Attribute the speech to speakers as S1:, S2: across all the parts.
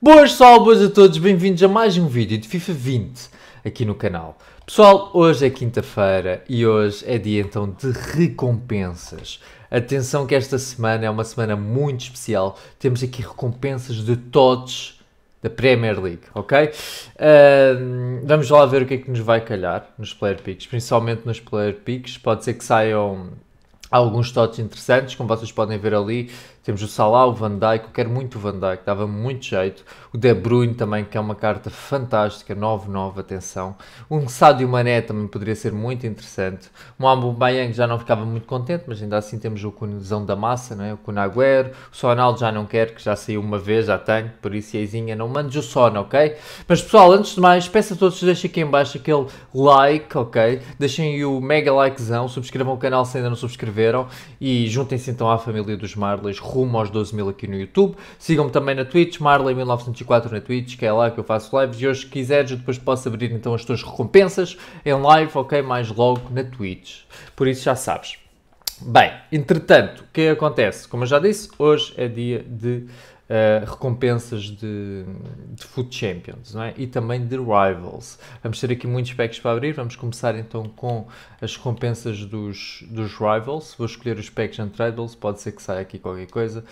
S1: Boas pessoal, boas a todos, bem-vindos a mais um vídeo de FIFA 20 aqui no canal. Pessoal, hoje é quinta-feira e hoje é dia então de recompensas. Atenção que esta semana é uma semana muito especial, temos aqui recompensas de todos da Premier League, ok? Uh, vamos lá ver o que é que nos vai calhar nos player picks, principalmente nos player picks, pode ser que saiam alguns totes interessantes, como vocês podem ver ali, temos o Salah, o Van Dijk, eu quero muito o Van Dijk, dava muito jeito. O De Bruyne também, que é uma carta fantástica, 9-9, atenção. Um Sadio Mané também poderia ser muito interessante. Um Aubameyang já não ficava muito contente, mas ainda assim temos o Cunizão da Massa, não é? o Cunagüero. O Sonaldo já não quer, que já saiu uma vez, já tenho, por isso Eizinha, não mandes o sono, ok? Mas pessoal, antes de mais, peço a todos que deixem aqui em baixo aquele like, ok? Deixem aí o mega likezão, subscrevam o canal se ainda não subscreveram e juntem-se então à família dos Marleys rumo aos 12 mil aqui no YouTube. Sigam-me também na Twitch, Marley1904 na Twitch, que é lá que eu faço lives. E hoje, se quiseres, eu depois posso abrir então as tuas recompensas em live, ok? Mais logo na Twitch. Por isso já sabes. Bem, entretanto, o que é acontece? Como eu já disse, hoje é dia de uh, recompensas de, de Food Champions não é? e também de Rivals. Vamos ter aqui muitos packs para abrir. Vamos começar então com as recompensas dos, dos Rivals. Vou escolher os packs Untradables, pode ser que saia aqui qualquer coisa.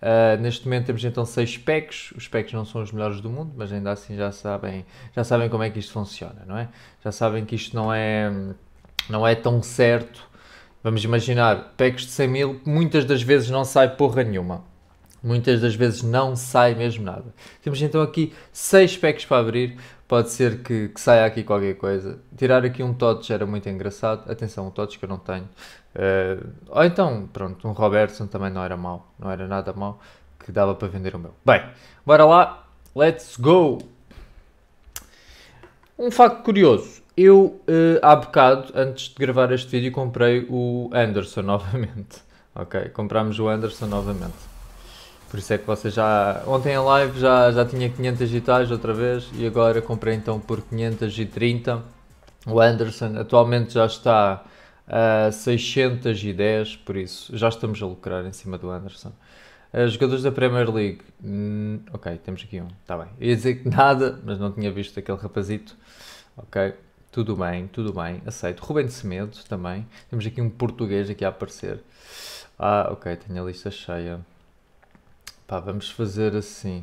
S1: Uh, neste momento temos então 6 packs. Os packs não são os melhores do mundo, mas ainda assim já sabem, já sabem como é que isto funciona, não é? Já sabem que isto não é, não é tão certo. Vamos imaginar, packs de 100 mil, muitas das vezes não sai porra nenhuma Muitas das vezes não sai mesmo nada. Temos então aqui 6 packs para abrir. Pode ser que, que, saia aqui qualquer coisa. Tirar aqui um Tots era muito engraçado. Atenção, um Tots que eu não tenho. Uh, ou então, pronto, um Robertson também não era mau. Não era nada mau que dava para vender o meu. Bem, bora lá. Let's go! Um facto curioso. Eu, uh, há bocado, antes de gravar este vídeo, comprei o Anderson novamente. Ok? Comprámos o Anderson novamente. Por isso é que você já. Ontem a live já, já tinha 500 digitais outra vez e agora comprei então por 530. O Anderson atualmente já está a 610, por isso já estamos a lucrar em cima do Anderson. Uh, jogadores da Premier League. Hum, ok, temos aqui um, está bem. ia dizer que nada, mas não tinha visto aquele rapazito. Ok, tudo bem, tudo bem, aceito. Rubén Semedo também. Temos aqui um português aqui a aparecer. Ah, ok, tenho a lista cheia. Pá, vamos fazer assim.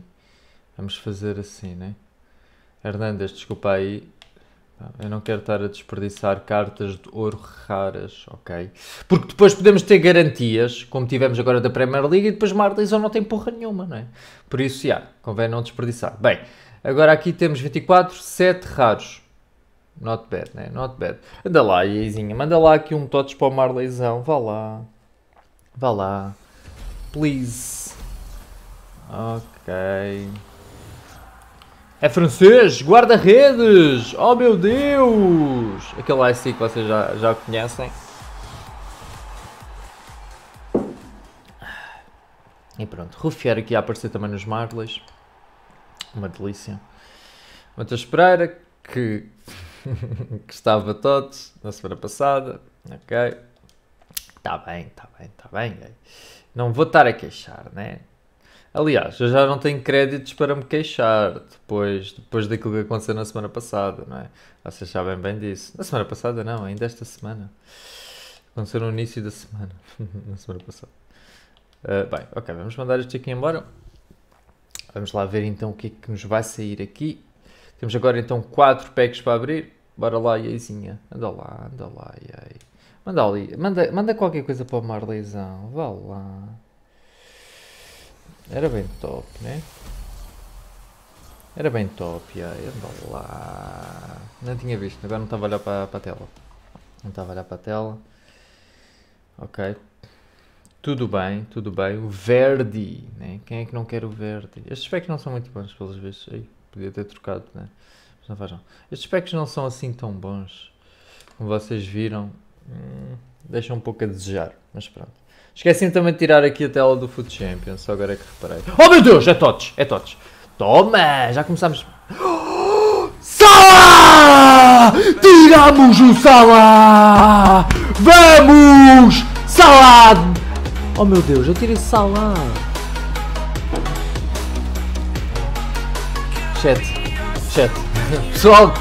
S1: Vamos fazer assim, né? Hernandes, desculpa aí. Eu não quero estar a desperdiçar cartas de ouro raras, ok? Porque depois podemos ter garantias, como tivemos agora da Premier League, e depois Martins não tem porra nenhuma, não é? Por isso, já, convém não desperdiçar. Bem, agora aqui temos 24, 7 raros. Not bad, né? Not bad. Anda lá, Iezinha, manda lá aqui um totes para o Marleyzão. Vá lá. Vá lá. Please. Ok. É francês, guarda-redes! Oh meu Deus! Aquele IC que vocês já, já conhecem. E pronto, Rufier aqui a aparecer também nos Marleys. Uma delícia. Matheus Pereira, que, que estava todos na semana passada. Ok. Está bem, está bem, está bem. Não vou estar a queixar, né? Aliás, eu já não tenho créditos para me queixar depois, depois daquilo que aconteceu na semana passada, não é? Vocês sabem bem disso. Na semana passada, não, ainda esta semana. Aconteceu no início da semana. na semana passada. Uh, bem, ok, vamos mandar este aqui embora. Vamos lá ver então o que é que nos vai sair aqui. Temos agora então 4 packs para abrir. Bora lá, Iaizinha. Anda lá, anda lá, Iai. Manda ali, manda, manda qualquer coisa para o Marleizão. Vá lá. Era bem top, né? Era bem top, ai, anda lá. Não tinha visto, agora não estava a olhar para, para a tela. Não estava a olhar para a tela. Ok. Tudo bem, tudo bem. O verde né? Quem é que não quer o verde Estes specs não são muito bons, pelas vezes Ai, podia ter trocado, né? Mas não faz Estes specs não são assim tão bons. Como vocês viram, hum, deixam um pouco a desejar, mas pronto. Esqueci-me também de tirar aqui a tela do Food Champions. só agora é que reparei. Oh meu Deus, é Tots, é Tots. Toma, já começámos. Salá! Tiramos o salá! Vamos! salá! Oh meu Deus, eu tirei salá! Chat, chat. Pessoal,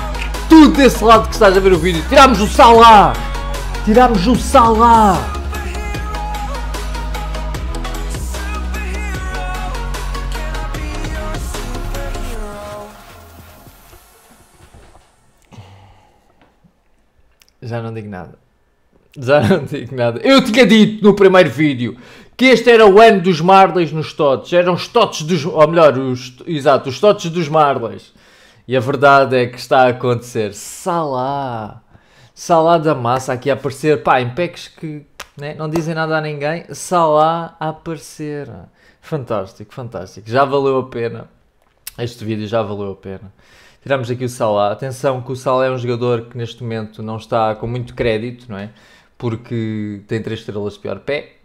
S1: tudo desse lado que estás a ver o vídeo, tiramos o salá! Tiramos o salá! Já não digo nada. Já não digo nada. Eu tinha dito no primeiro vídeo que este era o ano dos Marleys nos Tots. Eram os Tots dos. Ou melhor, os, exato, os Tots dos Marleys. E a verdade é que está a acontecer. Salá! Salá da massa aqui a aparecer. Pá, em packs que né, não dizem nada a ninguém. Salá a aparecer. Fantástico, fantástico. Já valeu a pena. Este vídeo já valeu a pena tiramos aqui o Salah. Atenção que o Salah é um jogador que neste momento não está com muito crédito, não é? Porque tem três estrelas de pior pé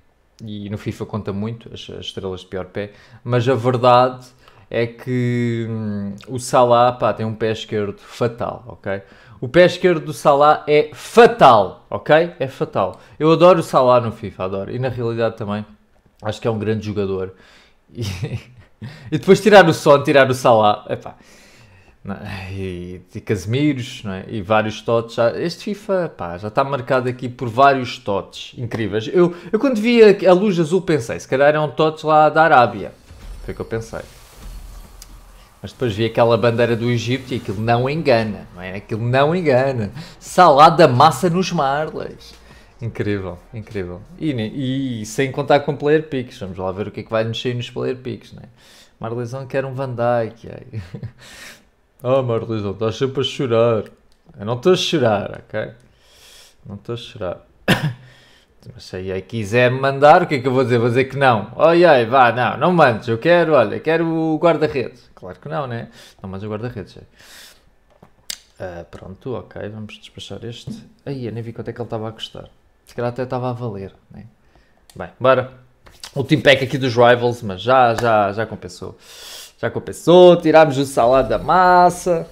S1: e no FIFA conta muito as, as estrelas de pior pé, mas a verdade é que hum, o Salah pá, tem um pé esquerdo fatal, ok? O pé esquerdo do Salah é fatal, ok? É fatal. Eu adoro o Salah no FIFA, adoro. E na realidade também acho que é um grande jogador. E, e depois tirar o som, tirar o Salah, epá. É? E, e Casemiros é? e vários totes. Este FIFA pá, já está marcado aqui por vários totes incríveis. Eu, eu quando vi a, a luz azul pensei, se calhar eram é totes lá da Arábia. Foi o que eu pensei. Mas depois vi aquela bandeira do Egito e aquilo não engana, não é? Aquilo não engana. Salada massa nos marlas. Incrível, incrível. E, e, sem contar com player picks, vamos lá ver o que é que vai mexer nos player picks, né? Marlezão quer um Van Dyke. Oh, ah, Marlisa, estás sempre a chorar. Eu não estou a chorar, ok? Não estou a chorar. Mas se aí quiser mandar, o que é que eu vou dizer? Vou dizer que não. Oi, aí, vá, não, não mandes. Eu quero, olha, quero o guarda-redes. Claro que não, né? Não mandes o guarda-redes. Uh, pronto, ok, vamos despachar este. Aí, eu nem vi quanto é que ele estava a custar. Se calhar até estava a valer, né? Bem, bora. O team pack aqui dos Rivals, mas já, já, já compensou. Já compensou, tirámos o salário da massa.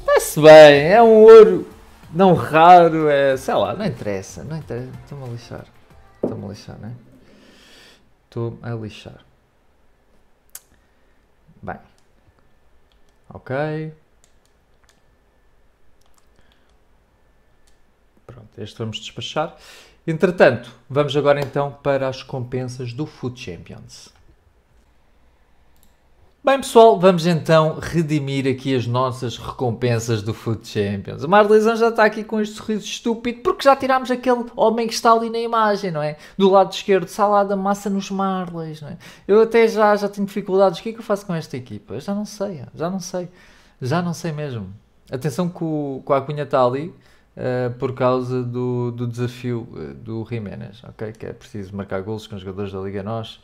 S1: Está-se bem, é um ouro não raro, é. sei lá, não interessa, não interessa. Estou-me a lixar. Estou-me a lixar, né? Estou-me a lixar. Bem. Ok. Pronto, este vamos despachar. Entretanto, vamos agora então para as compensas do Food Champions. Bem pessoal, vamos então redimir aqui as nossas recompensas do Food Champions. O Marlizão já está aqui com este sorriso estúpido porque já tirámos aquele homem que está ali na imagem, não é? Do lado esquerdo, salada, massa nos Marleys, não é? Eu até já, já tenho dificuldades. O que é que eu faço com esta equipa? Eu já não sei, já não sei. Já não sei mesmo. Atenção que o, que a Cunha está ali. Eh, por causa do, do desafio eh, do Jiménez, ok? Que é preciso marcar golos com os jogadores da Liga Nós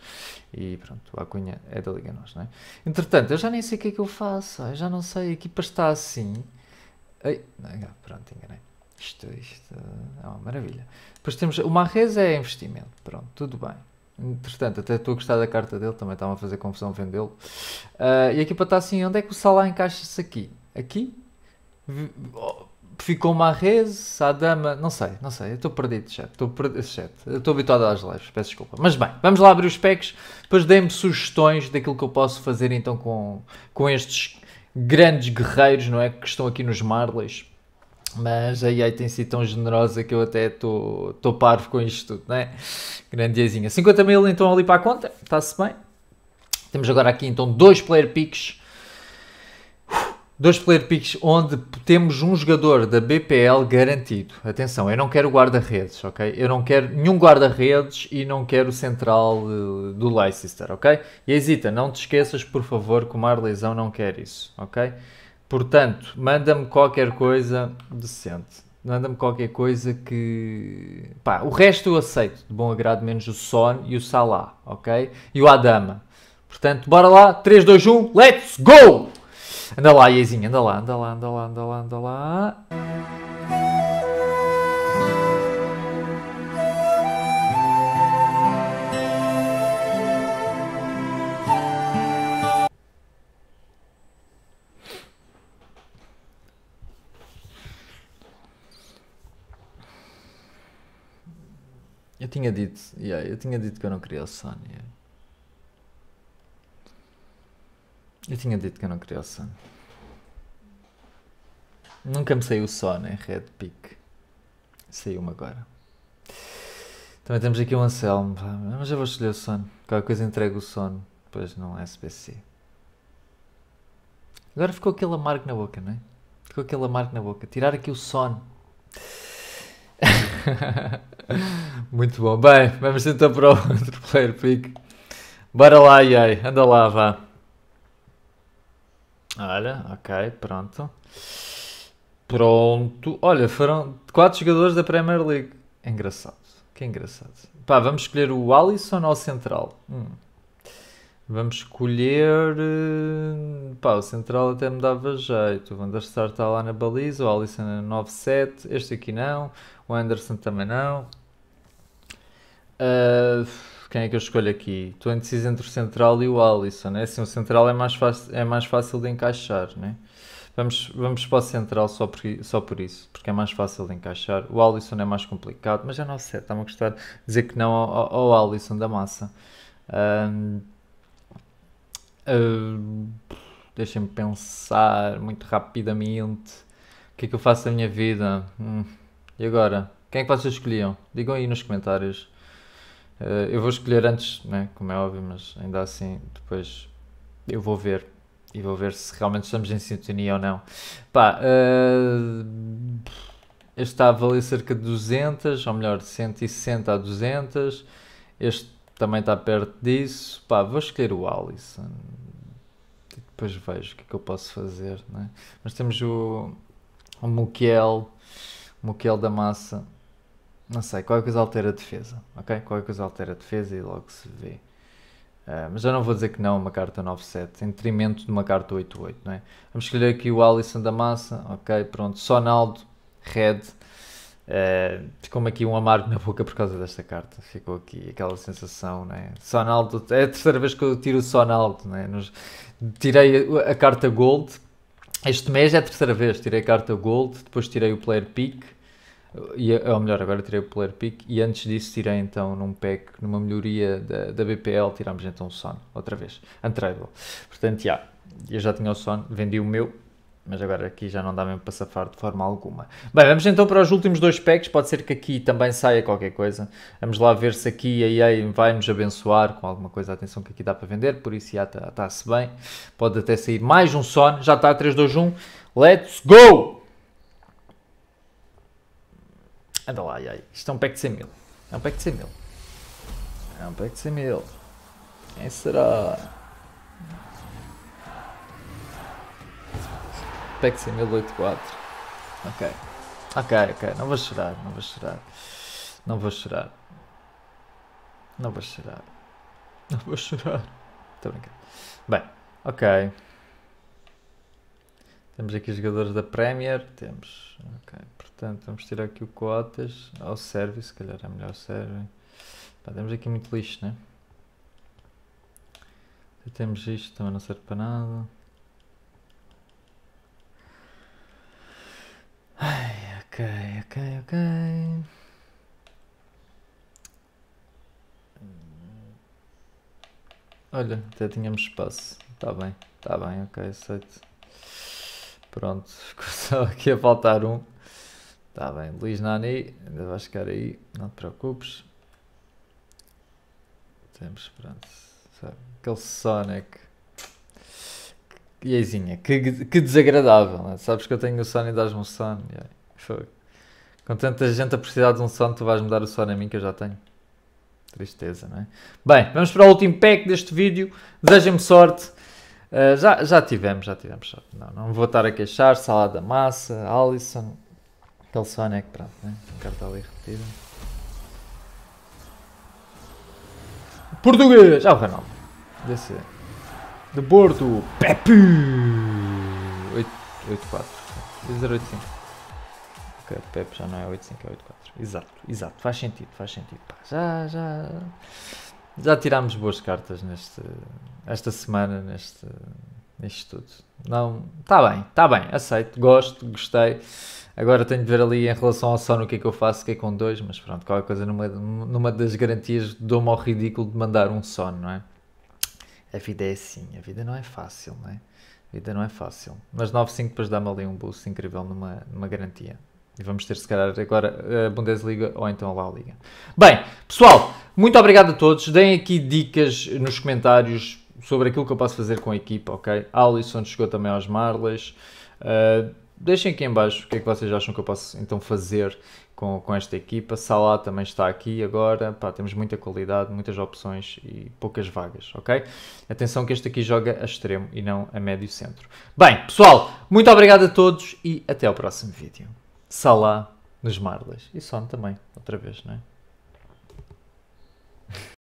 S1: e pronto, o Acunha é da Liga Nós, né? Entretanto, eu já nem sei o que é que eu faço, eu já não sei, a equipa está assim. Ei, não, ah, pronto, enganei. Isto, isto é uma maravilha. Depois temos. O Marrez é investimento. Pronto, tudo bem. Entretanto, até estou a gostar da carta dele, também estava a fazer confusão vendê-lo. Uh, e a equipa está assim: onde é que o Salah encaixa-se aqui? Aqui? Oh, ficou Marrez, a dama, não sei, não sei, eu estou perdido, chat, estou perdido, chat, estou habituado às lives, peço desculpa. Mas bem, vamos lá abrir os packs, depois deem me sugestões daquilo que eu posso fazer então com, com estes grandes guerreiros, não é, que estão aqui nos Marleys. Mas a AI tem sido tão generosa que eu até estou parvo com isto tudo, não é? Grandiezinha. 50 mil então ali para a conta, está-se bem. Temos agora aqui então dois player picks Dois player picks onde temos um jogador da BPL garantido. Atenção, eu não quero guarda-redes, ok? Eu não quero nenhum guarda-redes e não quero o central eh, do Leicester, ok? E hesita, não te esqueças, por favor, que o Marleizão não quer isso, ok? Portanto, manda-me qualquer coisa decente. Manda-me qualquer coisa que... Pá, o resto eu aceito, de bom agrado, menos o Son e o Salah, ok? E o Adama. Portanto, bora lá, 3, 2, 1, let's go! Anda lá, Iazinha, anda lá, anda lá, anda lá, anda lá, anda lá. Eu tinha dito, yeah, eu tinha dito que eu não queria o Sony. Eu tinha dito que eu não queria o sono. Nunca me saiu o Son em né? Red Pick. Saiu-me agora. Também temos aqui um Anselmo. Mas eu vou escolher o Son. Qualquer coisa entrego o Son. Depois não é SBC. Agora ficou aquele amargo na boca, não é? Ficou aquele amargo na boca. Tirar aqui o Son. Muito bom. Bem, vamos então para o outro player pick. Bora lá, Yay. Anda lá, vá. Olha, ok, pronto. Pronto. Olha, foram quatro jogadores da Premier League. É engraçado. Que engraçado. Pá, vamos escolher o Alisson ou o Central? Hum. Vamos escolher. Eh, pá, o Central até me dava jeito. O Van der Sar está lá na baliza, o Alisson é 9-7. Este aqui não. O Anderson também não. Uh, quem é que eu escolho aqui? Estou indeciso entre o Central e o Alisson, né? Assim, o Central é mais, fácil, é mais fácil de encaixar, né? Vamos, vamos para o Central só por, só por isso, porque é mais fácil de encaixar. O Alisson é mais complicado, mas já não sei, está-me a gostar de dizer que não ao, ao Alisson da massa. Um, uh, ah, Deixem-me pensar muito rapidamente o que é que eu faço da minha vida. Hum, e agora? Quem é que vocês escolhiam? Digam aí nos comentários. Uh, eu vou escolher antes, né, como é óbvio, mas ainda assim depois eu vou ver e vou ver se realmente estamos em sintonia ou não. Pá, uh, este está a valer cerca de 200, ou melhor, de 160 a 200. Este também está perto disso. Pá, vou escolher o Alisson. E depois vejo o que é que eu posso fazer, né? Mas temos o, o Mukiel, Mukiel da Massa. Não sei, qualquer coisa altera a defesa, ok? Qualquer coisa altera a defesa e logo se vê. Uh, mas eu não vou dizer que não uma carta 9-7, em detrimento de uma carta 8-8, não é? Vamos escolher aqui o Alisson da Massa, ok, pronto. Sonaldo, Red. Uh, Ficou-me aqui um amargo na boca por causa desta carta. Ficou aqui aquela sensação, não é Sonaldo, é a terceira vez que eu tiro o Sonaldo, é Nos, tirei a, a carta Gold. Este mês é a terceira vez, tirei a carta Gold, depois tirei o Player Pick e, é, ou melhor, agora tirei o Polar Peak e antes disso tirei então num pack, numa melhoria da, da BPL, tirámos então o Son, outra vez, Untradeable. Portanto, já, yeah, eu já tinha o Son, vendi o meu, mas agora aqui já não dá mesmo para safar de forma alguma. Bem, vamos então para os últimos dois packs, pode ser que aqui também saia qualquer coisa. Vamos lá ver se aqui a EA vai nos abençoar com alguma coisa, atenção que aqui dá para vender, por isso já está-se tá bem. Pode até sair mais um Son, já está 3, 2, 1, let's go! Anda lá, ai, ai. Isto é um pack de 100 mil. É um pack de 100 mil. É um pack de 100 mil. Quem será? Pack de 100 mil 84. Ok. Ok, ok. Não vou chorar, não vou chorar. Não vou chorar. Não vou chorar. Não vou chorar. Estou brincando. Bem, ok. Temos aqui jogadores da Premier, temos. Ok, portanto, vamos tirar aqui o Cotas ao serviço se calhar é melhor serve Pá, temos aqui muito lixo, né? Já temos isto, também não serve para nada. Ai, ok, ok, ok. Olha, até tínhamos espaço. Está bem, está bem, ok, aceito. Pronto, ficou só aqui a faltar um. Está bem, Luís Nani, ainda vai ficar aí, não te preocupes. Temos, pronto, sabe? aquele Sonic. Iezinha, é que, que desagradável, né? sabes que eu tenho o Sony e dás-me um Sony. Com tanta gente a precisar de um Sony, tu vais mudar o Sony a mim que eu já tenho. Tristeza, não é? Bem, vamos para o último pack deste vídeo. Desejem-me sorte. Eh, já, já tivemos, já tivemos. Não, não vou estar a queixar. Salada Massa, Alisson. Aquele é pronto, né? O cara está ali repetido. Português! Já é o Ronaldo. Desse. De Porto, Pepe! 8-4. Dizer 8-5. Ok, Pepe já não é 8-5, é 8-4. Exato, exato. Faz sentido, faz sentido. Pá, já, já já tirámos boas cartas neste, esta semana, neste, neste tudo. Não, está bem, está bem, aceito, gosto, gostei. Agora tenho de ver ali em relação ao sono o que é que eu faço, que é com dois, mas pronto, qualquer coisa numa, numa das garantias dou-me ao ridículo de mandar um sono, não é? A vida é assim, a vida não é fácil, não é? A vida não é fácil. Mas 9,5 depois dá-me ali um boost incrível numa, numa garantia. E vamos ter, se calhar, agora a Bundesliga ou então a La Liga. Bem, pessoal, muito obrigado a todos. Deem aqui dicas nos comentários sobre aquilo que eu posso fazer com a equipa, ok? Alisson chegou também aos Marley. Uh, ah, deixem aqui em baixo o que é que vocês acham que eu posso então fazer com, com esta equipa. Salah também está aqui agora. Pá, temos muita qualidade, muitas opções e poucas vagas, ok? Atenção que este aqui joga a extremo e não a médio centro. Bem, pessoal, muito obrigado a todos e até ao próximo vídeo. Salah nos Marlas. E Son também, outra vez, não é?